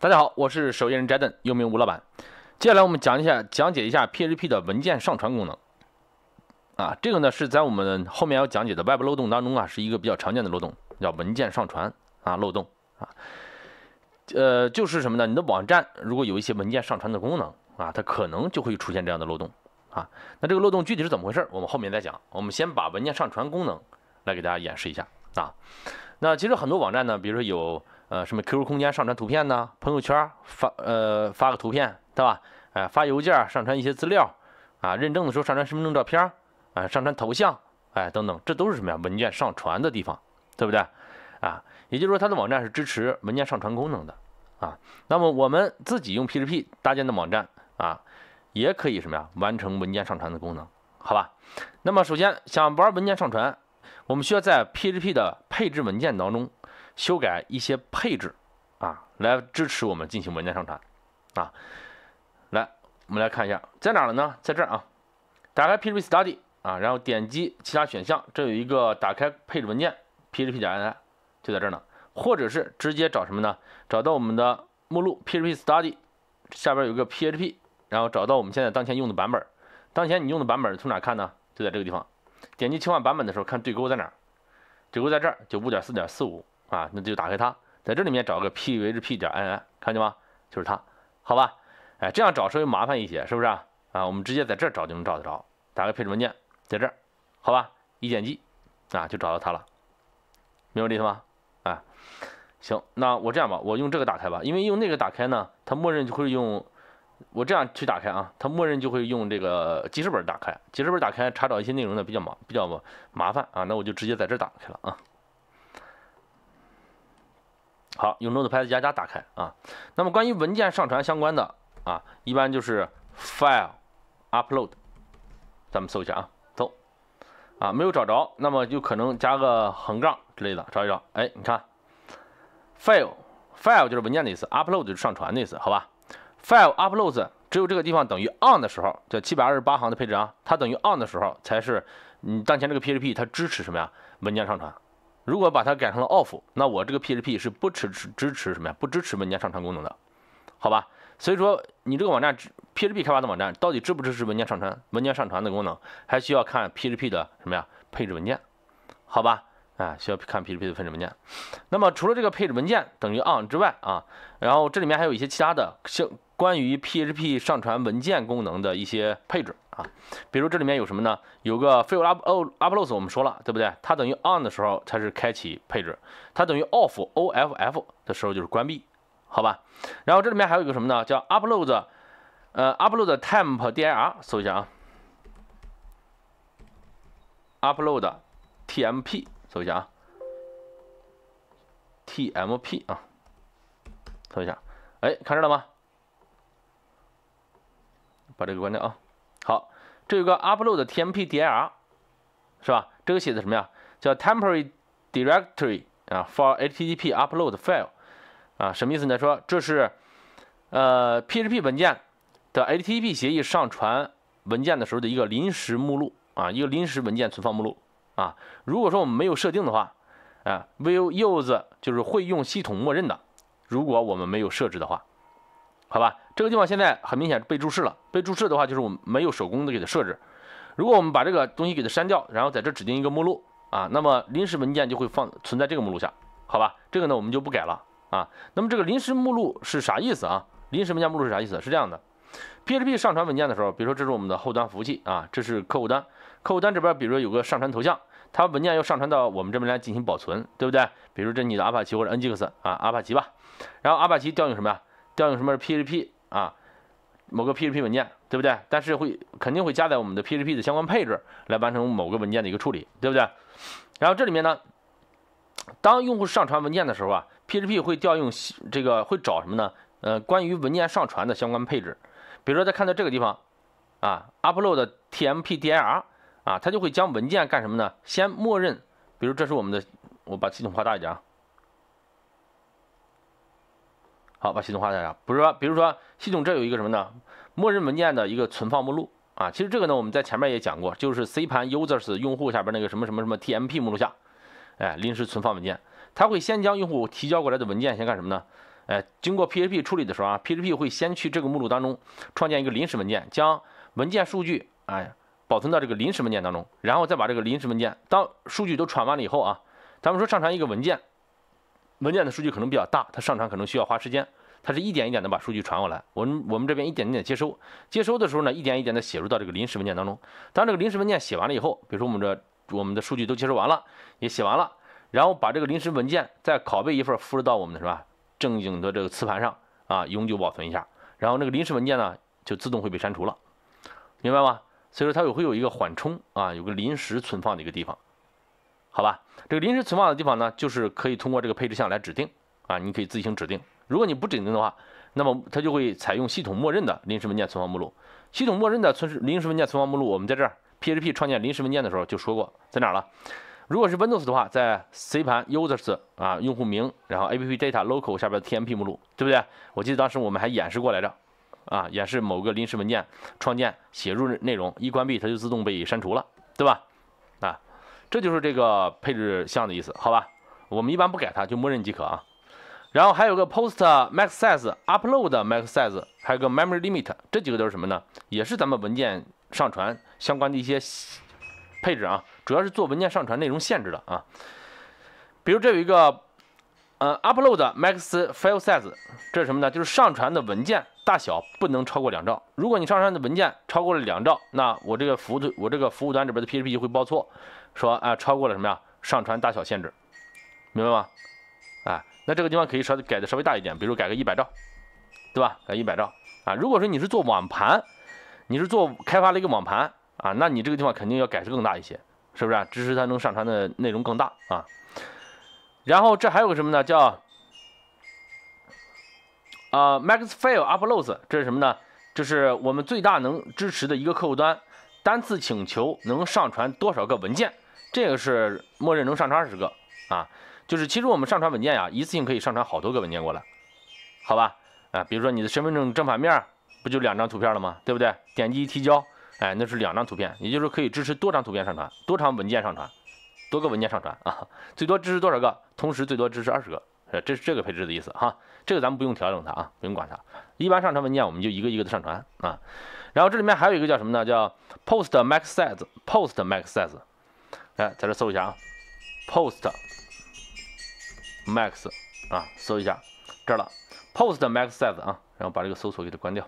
大家好，我是守夜人 Jaden，又名吴老板。接下来我们讲一下，讲解一下 PHP 的文件上传功能。啊，这个呢是在我们后面要讲解的外部漏洞当中啊，是一个比较常见的漏洞，叫文件上传啊漏洞啊。呃，就是什么呢？你的网站如果有一些文件上传的功能啊，它可能就会出现这样的漏洞啊。那这个漏洞具体是怎么回事？我们后面再讲。我们先把文件上传功能来给大家演示一下啊。那其实很多网站呢，比如说有。呃，什么 QQ 空间上传图片呢？朋友圈发呃发个图片对吧？哎，发邮件上传一些资料啊，认证的时候上传身份证照片啊，上传头像哎等等，这都是什么呀？文件上传的地方，对不对？啊，也就是说它的网站是支持文件上传功能的啊。那么我们自己用 PHP 搭建的网站啊，也可以什么呀完成文件上传的功能，好吧？那么首先想玩文件上传，我们需要在 PHP 的配置文件当中。修改一些配置，啊，来支持我们进行文件上传，啊，来，我们来看一下，在哪了呢？在这儿啊，打开 PHP Study 啊，然后点击其他选项，这有一个打开配置文件 php.ini，就在这儿呢。或者是直接找什么呢？找到我们的目录 PHP Study 下边有个 PHP，然后找到我们现在当前用的版本。当前你用的版本从哪看呢？就在这个地方。点击切换版本的时候，看对勾在哪？对勾在这儿，就五点四点四五。啊，那就打开它，在这里面找个 php 点 nn，看见吗？就是它，好吧？哎，这样找稍微麻烦一些，是不是啊？啊，我们直接在这儿找就能找得着，打开配置文件，在这儿，好吧？一点击，啊，就找到它了，明白这意思吗？啊，行，那我这样吧，我用这个打开吧，因为用那个打开呢，它默认就会用我这样去打开啊，它默认就会用这个记事本打开，记事本打开查找一些内容呢比较麻比较麻烦啊，那我就直接在这儿打开了啊。好，用 Notepad 加加打开啊。那么关于文件上传相关的啊，一般就是 file upload，咱们搜一下啊，走啊，没有找着，那么就可能加个横杠之类的，找一找。哎，你看，file file 就是文件的意思，upload 就是上传的意思，好吧？file uploads 只有这个地方等于 on 的时候，这七百二十八行的配置啊，它等于 on 的时候才是你当前这个 PHP 它支持什么呀？文件上传。如果把它改成了 off，那我这个 PHP 是不支持支持什么呀？不支持文件上传功能的，好吧？所以说你这个网站 PHP 开发的网站到底支不支持文件上传文件上传的功能，还需要看 PHP 的什么呀？配置文件，好吧？啊，需要看 PHP 的配置文件。那么除了这个配置文件等于 on 之外啊，然后这里面还有一些其他的像关于 PHP 上传文件功能的一些配置。啊，比如这里面有什么呢？有个 fill up o uploads，我们说了，对不对？它等于 on 的时候才是开启配置，它等于 off o f f 的时候就是关闭，好吧？然后这里面还有一个什么呢？叫 u p l o a d 呃 u p l o a d t e m p dir，搜一下啊，u p l o a d tmp，搜一下啊，tmp 啊，搜一下，哎，看这了吗？把这个关掉啊。好，这有个 upload tmp dir，是吧？这个写的什么呀？叫 temporary directory 啊，for HTTP upload file，啊，什么意思呢？说这是，呃，PHP 文件的 HTTP 协议上传文件的时候的一个临时目录啊，一个临时文件存放目录啊。如果说我们没有设定的话，啊，will use 就是会用系统默认的。如果我们没有设置的话。好吧，这个地方现在很明显被注释了。被注释的话，就是我们没有手工的给它设置。如果我们把这个东西给它删掉，然后在这指定一个目录啊，那么临时文件就会放存在这个目录下。好吧，这个呢我们就不改了啊。那么这个临时目录是啥意思啊？临时文件目录是啥意思？是这样的，PHP 上传文件的时候，比如说这是我们的后端服务器啊，这是客户端。客户端这边，比如说有个上传头像，它文件要上传到我们这边来进行保存，对不对？比如这你的 Apache 或者 Nginx 啊，Apache 吧。然后 Apache 调用什么呀？调用什么 PHP 啊，某个 PHP 文件，对不对？但是会肯定会加载我们的 PHP 的相关配置来完成某个文件的一个处理，对不对？然后这里面呢，当用户上传文件的时候啊，PHP 会调用这个会找什么呢？呃，关于文件上传的相关配置。比如说在看到这个地方啊，upload/tmp/dir 啊，它就会将文件干什么呢？先默认，比如这是我们的，我把系统画大一点啊。好，把系统画一下。不是说，比如说，系统这有一个什么呢？默认文件的一个存放目录啊。其实这个呢，我们在前面也讲过，就是 C 盘 users 用户下边那个什么什么什么 tmp 目录下，哎，临时存放文件。它会先将用户提交过来的文件先干什么呢？哎，经过 PHP 处理的时候啊，PHP 会先去这个目录当中创建一个临时文件，将文件数据哎保存到这个临时文件当中，然后再把这个临时文件当数据都传完了以后啊，咱们说上传一个文件。文件的数据可能比较大，它上传可能需要花时间，它是一点一点的把数据传过来，我们我们这边一点一点接收，接收的时候呢，一点一点的写入到这个临时文件当中。当这个临时文件写完了以后，比如说我们这我们的数据都接收完了，也写完了，然后把这个临时文件再拷贝一份复制到我们的什么正经的这个磁盘上啊，永久保存一下。然后那个临时文件呢，就自动会被删除了，明白吗？所以说它有会有一个缓冲啊，有个临时存放的一个地方。好吧，这个临时存放的地方呢，就是可以通过这个配置项来指定啊，你可以自行指定。如果你不指定的话，那么它就会采用系统默认的临时文件存放目录。系统默认的存临时文件存放目录，我们在这儿 PHP 创建临时文件的时候就说过，在哪了？如果是 Windows 的话，在 C 盘 Users 啊用户名，然后 App Data Local 下边的 TMP 目录，对不对？我记得当时我们还演示过来着，啊，演示某个临时文件创建写入内容，一关闭它就自动被删除了，对吧？这就是这个配置项的意思，好吧？我们一般不改它，就默认即可啊。然后还有个 post max size、upload max size，还有个 memory limit，这几个都是什么呢？也是咱们文件上传相关的一些配置啊，主要是做文件上传内容限制的啊。比如这有一个呃 upload max file size，这是什么呢？就是上传的文件大小不能超过两兆。如果你上传的文件超过了两兆，那我这个服务我这个服务端里边的 PHP 会报错。说啊，超过了什么呀？上传大小限制，明白吗？啊，那这个地方可以稍微改的稍微大一点，比如改个一百兆，对吧？改一百兆啊。如果说你是做网盘，你是做开发了一个网盘啊，那你这个地方肯定要改的更大一些，是不是？支持它能上传的内容更大啊。然后这还有个什么呢？叫啊，max file uploads，这是什么呢？这是我们最大能支持的一个客户端单次请求能上传多少个文件。这个是默认能上传二十个啊，就是其实我们上传文件呀，一次性可以上传好多个文件过来，好吧？啊，比如说你的身份证正反面，不就两张图片了吗？对不对？点击提交，哎，那是两张图片，也就是可以支持多张图片上传，多张文件上传，多个文件上传啊。最多支持多少个？同时最多支持二十个，呃，这是这个配置的意思哈。这个咱们不用调整它啊，不用管它。一般上传文件我们就一个一个的上传啊。然后这里面还有一个叫什么呢？叫 post max size，post max size。哎，在这搜一下啊，post max 啊，搜一下这儿了，post max size 啊，然后把这个搜索给它关掉。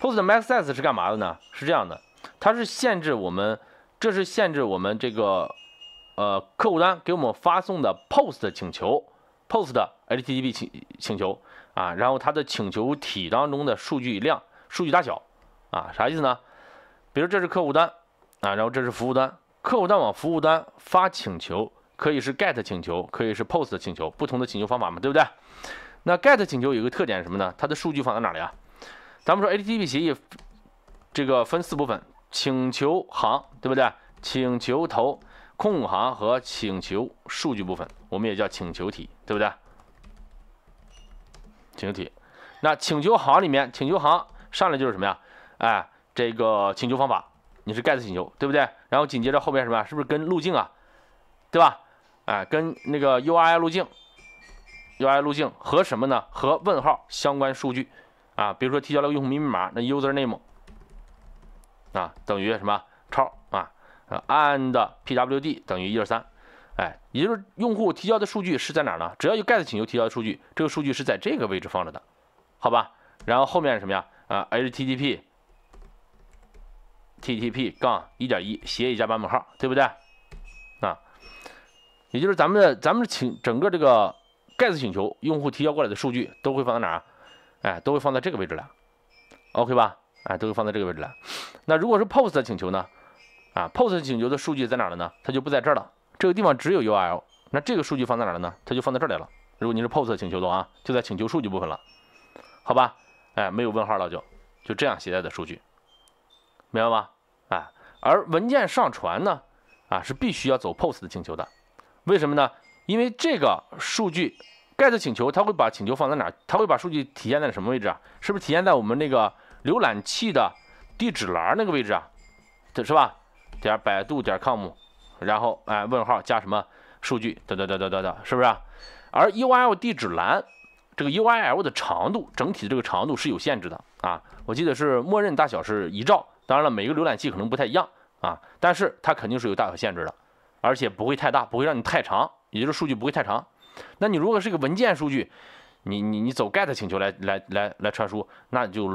post max size 是干嘛的呢？是这样的，它是限制我们，这是限制我们这个呃客户端给我们发送的 post 请求，post HTTP 请请求啊，然后它的请求体当中的数据量、数据大小啊，啥意思呢？比如这是客户端。啊，然后这是服务端，客户端往服务端发请求，可以是 GET 请求，可以是 POST 请求，不同的请求方法嘛，对不对？那 GET 请求有一个特点是什么呢？它的数据放在哪里啊？咱们说 HTTP 协议，这个分四部分：请求行，对不对？请求头、空行和请求数据部分，我们也叫请求体，对不对？请求体。那请求行里面，请求行上来就是什么呀？哎，这个请求方法。你是 GET 请求，对不对？然后紧接着后面什么是不是跟路径啊，对吧？哎，跟那个 URI 路径，URI 路径和什么呢？和问号相关数据啊，比如说提交了个用户名密码，那 user name 啊等于什么？超啊，a n d pwd 等于一二三，哎，也就是用户提交的数据是在哪呢？只要有 GET 请求提交的数据，这个数据是在这个位置放着的，好吧？然后后面是什么呀？啊，HTTP。T T P 杠一点一协议加版本号，对不对？啊，也就是咱们的咱们请整个这个 get 请求用户提交过来的数据都会放在哪啊？哎，都会放在这个位置来 o k 吧？哎，都会放在这个位置来。那如果是 post 请求呢？啊，post 请求的数据在哪了呢？它就不在这儿了，这个地方只有 U L。那这个数据放在哪了呢？它就放在这儿来了。如果您是 post 请求的啊，就在请求数据部分了，好吧？哎，没有问号了，就就这样携带的数据。明白吗？啊，而文件上传呢，啊，是必须要走 POST 的请求的，为什么呢？因为这个数据 GET 请求，它会把请求放在哪？它会把数据体现在什么位置啊？是不是体现在我们那个浏览器的地址栏那个位置啊？是吧？点百度点 com，然后哎，问号加什么数据，得得得得得得，是不是？啊？而 URL 地址栏这个 URL 的长度，整体的这个长度是有限制的啊，我记得是默认大小是一兆。当然了，每个浏览器可能不太一样啊，但是它肯定是有大小限制的，而且不会太大，不会让你太长，也就是数据不会太长。那你如果是一个文件数据，你你你走 GET 请求来来来来传输，那就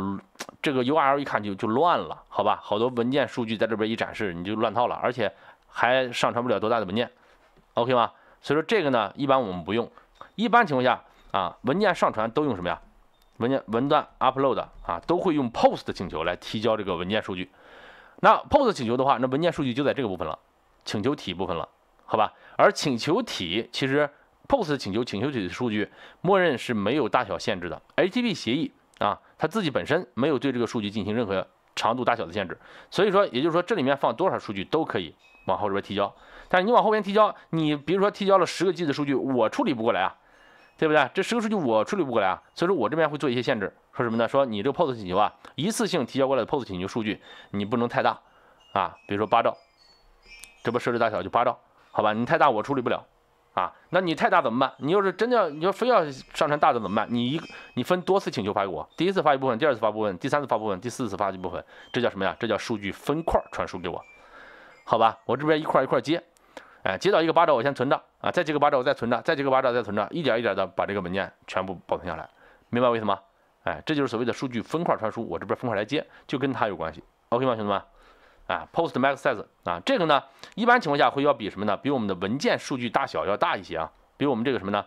这个 URL 一看就就乱了，好吧？好多文件数据在这边一展示，你就乱套了，而且还上传不了多大的文件，OK 吗？所以说这个呢，一般我们不用，一般情况下啊，文件上传都用什么呀？文件文段 upload 啊，都会用 post 的请求来提交这个文件数据。那 post 请求的话，那文件数据就在这个部分了，请求体部分了，好吧？而请求体其实 post 请求请求体的数据，默认是没有大小限制的。HTTP 协议啊，它自己本身没有对这个数据进行任何长度大小的限制，所以说，也就是说这里面放多少数据都可以往后边提交。但是你往后边提交，你比如说提交了十个 G 的数据，我处理不过来啊。对不对？这十个数据我处理不过来啊，所以说我这边会做一些限制，说什么呢？说你这个 p o s 请求啊，一次性提交过来的 p o s 请求数据你不能太大啊，比如说八兆，这不设置大小就八兆，好吧？你太大我处理不了啊，那你太大怎么办？你要是真的要，你要非要上传大的怎么办？你一你分多次请求发给我，第一次发一部分，第二次发部分，第三次发部分，第四次发一部分，这叫什么呀？这叫数据分块传输给我，好吧？我这边一块一块接。哎，接到一个八掌我先存着啊，再接个八掌我再存着，再接个八兆，再存着，一点一点的把这个文件全部保存下来，明白我意思吗？哎，这就是所谓的数据分块传输，我这边分块来接，就跟它有关系，OK 吗，兄弟们？啊，Post Max Size 啊，这个呢，一般情况下会要比什么呢？比我们的文件数据大小要大一些啊，比我们这个什么呢？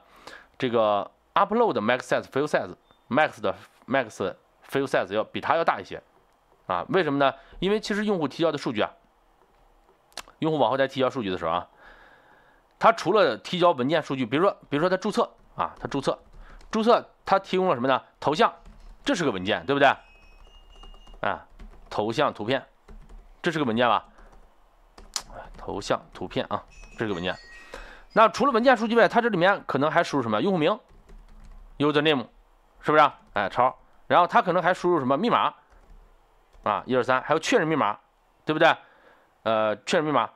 这个 Upload Max Size File Size Max 的 Max File Size 要比它要大一些啊？为什么呢？因为其实用户提交的数据啊，用户往后再提交数据的时候啊。他除了提交文件数据，比如说比如说他注册啊，他注册，注册他提供了什么呢？头像，这是个文件，对不对？啊，头像图片，这是个文件吧？头像图片啊，这是个文件。那除了文件数据外，它这里面可能还输入什么？用户名，user name，是不是？哎，超。然后它可能还输入什么？密码，啊，一二三，还有确认密码，对不对？呃，确认密码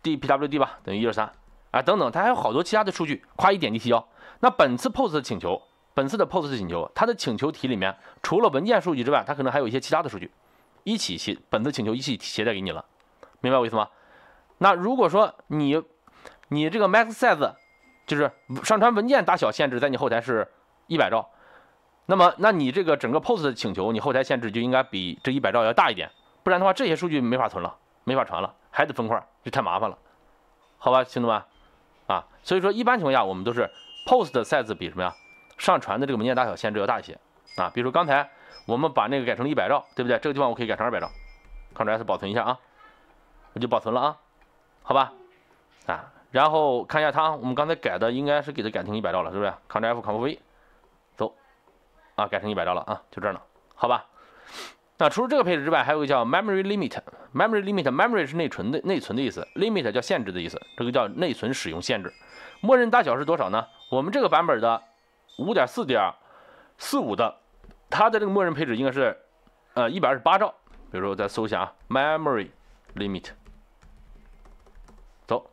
，d p w d 吧，等于一二三。啊，等等，它还有好多其他的数据，夸一点击提交。那本次 POST 的请求，本次的 POST 的请求，它的请求体里面除了文件数据之外，它可能还有一些其他的数据，一起携本次请求一起携带给你了，明白我意思吗？那如果说你你这个 max size 就是上传文件大小限制，在你后台是一百兆，那么那你这个整个 POST 的请求，你后台限制就应该比这一百兆要大一点，不然的话这些数据没法存了，没法传了，还得分块，这太麻烦了，好吧，兄弟们。啊，所以说一般情况下，我们都是 post 的 size 比什么呀，上传的这个文件大小限制要大一些啊。比如刚才我们把那个改成一百兆，对不对？这个地方我可以改成二百兆，Ctrl S 保存一下啊，我就保存了啊，好吧？啊，然后看一下它，我们刚才改的应该是给它改成一百兆了，是不是？Ctrl F Ctrl V，走，啊，改成一百兆了啊，就这呢，好吧？那除了这个配置之外，还有个叫 memory limit。memory limit，memory 是内存的，内存的意思，limit 叫限制的意思，这个叫内存使用限制。默认大小是多少呢？我们这个版本的五点四点四五的，它的这个默认配置应该是呃一百二十八兆。比如说我再搜一下啊，memory limit。走，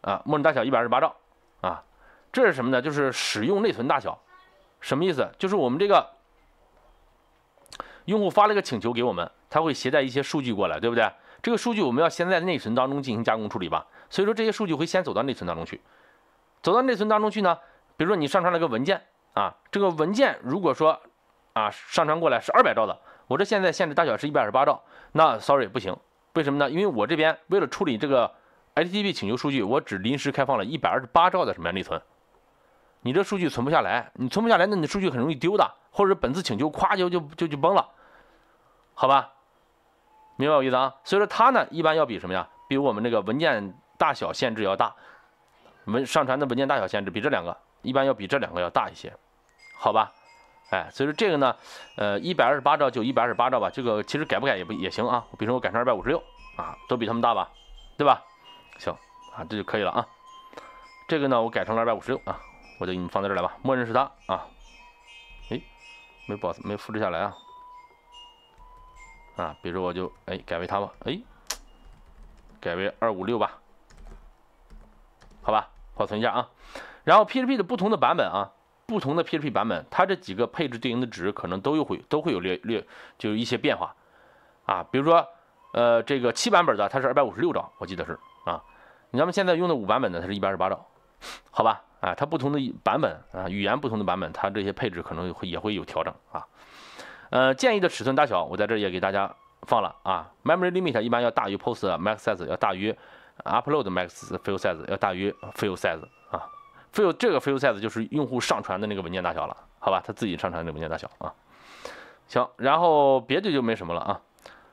啊，默认大小一百二十八兆啊，这是什么呢？就是使用内存大小，什么意思？就是我们这个。用户发了个请求给我们，他会携带一些数据过来，对不对？这个数据我们要先在内存当中进行加工处理吧，所以说这些数据会先走到内存当中去。走到内存当中去呢，比如说你上传了个文件啊，这个文件如果说啊上传过来是二百兆的，我这现在限制大小是一百二十八兆，那 sorry 不行，为什么呢？因为我这边为了处理这个 HTTP 请求数据，我只临时开放了一百二十八兆的什么呀内存，你这数据存不下来，你存不下来，那你数据很容易丢的。或者本次请求咵就就就就崩了，好吧，明白我意思啊？所以说它呢一般要比什么呀？比我们这个文件大小限制要大，文上传的文件大小限制比这两个一般要比这两个要大一些，好吧？哎，所以说这个呢，呃，一百二十八兆就一百二十八兆吧，这个其实改不改也不也行啊。比如说我改成二百五十六啊，都比他们大吧，对吧？行啊，这就可以了啊。这个呢我改成了二百五十六啊，我就给你们放在这儿来吧，默认是它啊。没保存，没复制下来啊！啊，比如我就哎改为它吧，哎，改为二五六吧，好吧，保存一下啊。然后 p h p 的不同的版本啊，不同的 p h p 版本，它这几个配置对应的值可能都有会都会有略略就有一些变化啊。比如说呃，这个七版本的它是二百五十六兆，我记得是啊。咱们现在用的五版本的它是一百二十八兆，好吧？啊，它不同的版本啊，语言不同的版本，它这些配置可能会也会有调整啊。呃，建议的尺寸大小，我在这也给大家放了啊。Memory limit 一般要大于 Post max size，要大于 Upload max file size，要大于 file size 啊。file 这个 file size 就是用户上传的那个文件大小了，好吧，他自己上传的文件大小啊。行，然后别的就没什么了啊。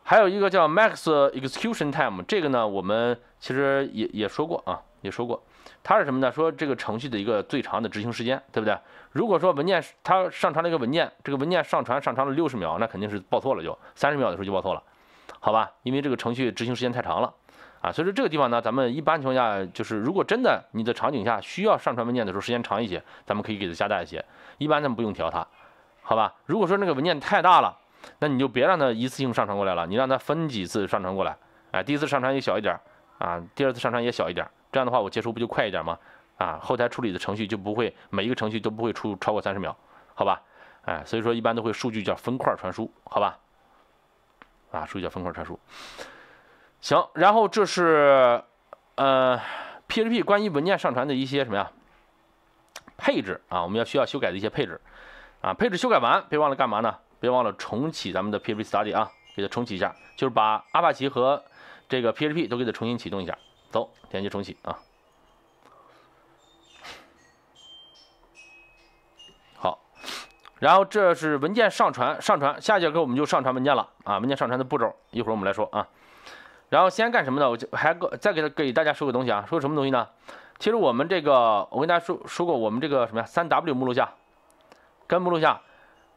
还有一个叫 Max execution time，这个呢，我们其实也也说过啊。也说过，它是什么呢？说这个程序的一个最长的执行时间，对不对？如果说文件它上传了一个文件，这个文件上传上传了六十秒，那肯定是报错了，就三十秒的时候就报错了，好吧？因为这个程序执行时间太长了啊，所以说这个地方呢，咱们一般情况下就是，如果真的你的场景下需要上传文件的时候，时间长一些，咱们可以给它加大一些，一般咱们不用调它，好吧？如果说那个文件太大了，那你就别让它一次性上传过来了，你让它分几次上传过来，哎，第一次上传也小一点啊，第二次上传也小一点。这样的话，我接收不就快一点吗？啊，后台处理的程序就不会每一个程序都不会出超过三十秒，好吧？哎，所以说一般都会数据叫分块传输，好吧？啊，数据叫分块传输。行，然后这是呃 PHP 关于文件上传的一些什么呀配置啊，我们要需要修改的一些配置啊，配置修改完，别忘了干嘛呢？别忘了重启咱们的 PHP Study 啊，给它重启一下，就是把阿帕奇和这个 PHP 都给它重新启动一下。走，点击重启啊。好，然后这是文件上传，上传。下节课我们就上传文件了啊。文件上传的步骤，一会儿我们来说啊。然后先干什么呢？我就还再给他给大家说个东西啊，说什么东西呢？其实我们这个，我跟大家说说过，我们这个什么呀？三 W 目录下根目录下，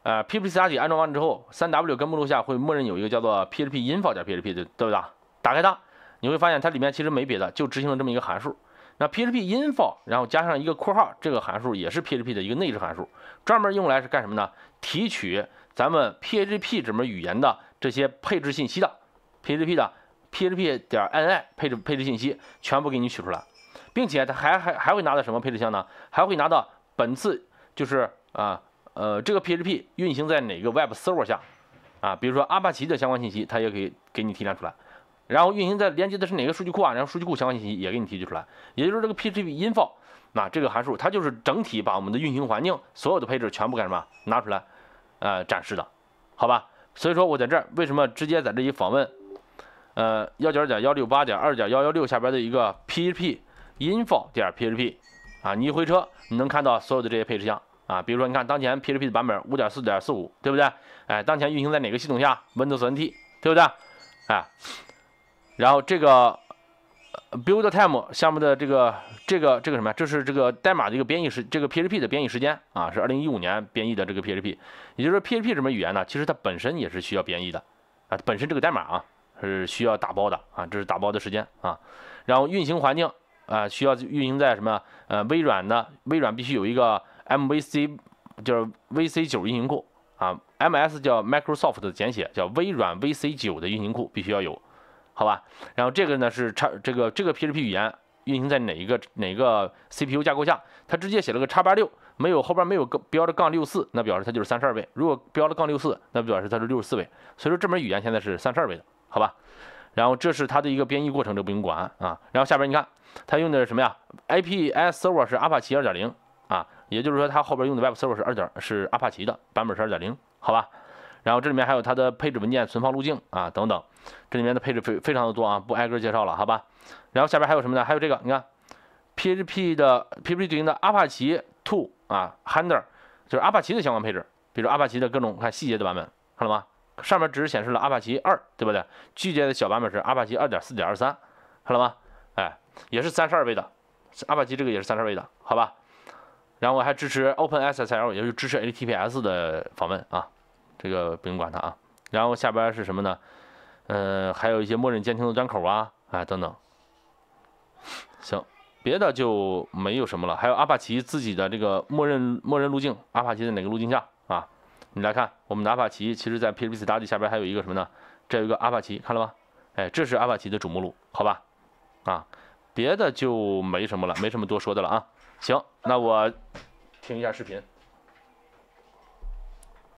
呃，PPT 打底安装完之后，三 W 根目录下会默认有一个叫做 p p i n f o 加 p p 的，对不对？打开它。你会发现它里面其实没别的，就执行了这么一个函数。那 PHP info 然后加上一个括号，这个函数也是 PHP 的一个内置函数，专门用来是干什么呢？提取咱们 PHP 这门语言的这些配置信息的，PHP 的 PHP 点 n i 配置配置信息全部给你取出来，并且它还还还会拿到什么配置项呢？还会拿到本次就是啊呃这个 PHP 运行在哪个 Web Server 下啊？比如说阿帕奇的相关信息，它也可以给你提炼出来。然后运行在连接的是哪个数据库啊？然后数据库相关信息也给你提取出来，也就是这个 PHP info，那这个函数它就是整体把我们的运行环境所有的配置全部干什么拿出来，呃，展示的，好吧？所以说，我在这儿为什么直接在这一访问，呃，幺九点幺六八点二点幺幺六下边的一个 PHP info 点 PHP，啊，你一回车，你能看到所有的这些配置项啊，比如说你看当前 PHP 的版本五点四点四五，对不对？哎，当前运行在哪个系统下？Windows NT，对不对？哎。然后这个 build time 下面的这个这个这个什么呀？是这个代码的一个编译时，这个 PHP 的编译时间啊，是二零一五年编译的这个 PHP，也就是说 PHP 这门语言呢，其实它本身也是需要编译的啊，本身这个代码啊是需要打包的啊，这是打包的时间啊。然后运行环境啊，需要运行在什么？呃，微软的微软必须有一个 MVC，就是 VC 九运行库啊，MS 叫 Microsoft 的简写，叫微软 VC 九的运行库必须要有。好吧，然后这个呢是叉这个这个 PHP 语言运行在哪一个哪个 CPU 架构下？它直接写了个叉八六，没有后边没有标着杠六四，那表示它就是三十二位。如果标了杠六四，那表示它是六十四位。所以说这门语言现在是三十二位的，好吧？然后这是它的一个编译过程，这不用管啊。然后下边你看它用的是什么呀？I P S Server 是 Apache 二点零啊，也就是说它后边用的 Web Server 是二点是 Apache 的版本是二点零，好吧？然后这里面还有它的配置文件存放路径啊等等，这里面的配置非非常的多啊，不挨个介绍了，好吧？然后下边还有什么呢？还有这个，你看，PHP 的 PHP 对应的 Apache two 啊 handler 就是 Apache 的相关配置，比如 Apache 的各种看细节的版本，看了吗？上面只是显示了 Apache 二，对不对？具体的小版本是 Apache 二点四点二三，看了吗？哎，也是三十二位的，Apache 这个也是三十二位的，好吧？然后还支持 OpenSSL，也就支持 HTTPS 的访问啊。这个不用管它啊，然后下边是什么呢？嗯，还有一些默认监听的端口啊，啊等等。行，别的就没有什么了。还有阿帕奇自己的这个默认默认路径阿帕奇在哪个路径下啊？你来看，我们的阿帕奇其实，在 PHP 打底下边还有一个什么呢？这有一个阿帕奇，看了吗？哎，这是阿帕奇的主目录，好吧？啊，别的就没什么了，没什么多说的了啊。行，那我听一下视频。